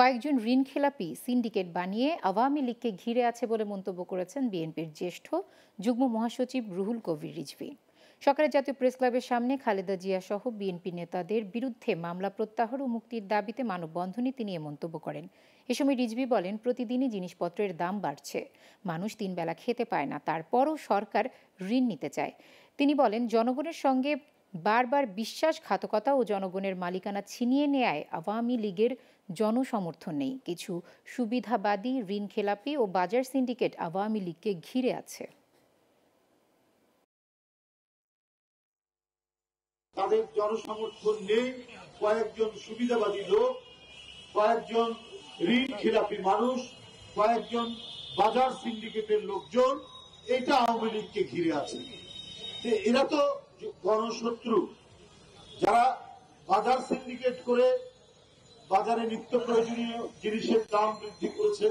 কয়েকজন ঋণ খেলাপি সিন্ডিকেট বানিয়ে আওয়ামী লীগকে ঘিরে আছে বলে মন্তব্য করেছেন বিএনপির জ্যেষ্ঠ যুগ্ম মহাসচিব রুহুল কবির রিজভি সকালে জাতীয় প্রেস ক্লাবের সামনে খালেদা জিয়া সহ বিএনপি নেতাদের বিরুদ্ধে মামলা প্রত্যাহার ও মুক্তির দাবিতে মানববন্ধনে তিনি এ মন্তব্য করেন এ সময় রিজভি বলেন প্রতিদিনই জিনিসপত্রের দাম বাড়ছে মানুষ তিন বেলা খেতে পায় না তারপরও সরকার ঋণ নিতে চায় তিনি বলেন জনগণের সঙ্গে বারবার বিশ্বাসঘাতকতা ও জনগণের মালিকানা ছিনিয়ে নেয় আওয়ামী লীগের জনসমর্থন নেই কিছু সুবিধাবাদী ঋণ খেলাপি ও বাজার সিন্ডিকেট আওয়ামী লীগকে ঘিরে আছে তাদের জনসমর্থন নেই কয়েকজন সুবিধাবাদী লোক কয়েকজন ঋণ খেলাপি মানুষ কয়েকজন বাজার সিন্ডিকেটের লোকজন এটা আওয়ামী লীগকে ঘিরে আছে এরা তো গণশত্রু যারা বাজার সিন্ডিকেট করে বাজারে নিত্য প্রয়োজনীয় জিনিসের দাম বৃদ্ধি করেছে